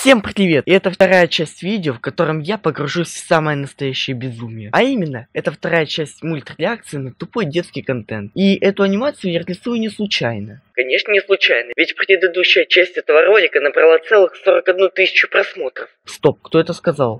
Всем привет! И это вторая часть видео, в котором я погружусь в самое настоящее безумие. А именно, это вторая часть мультреакции на тупой детский контент. И эту анимацию я рисую не случайно. Конечно, не случайно, ведь предыдущая часть этого ролика набрала целых 41 тысячу просмотров. Стоп, кто это сказал?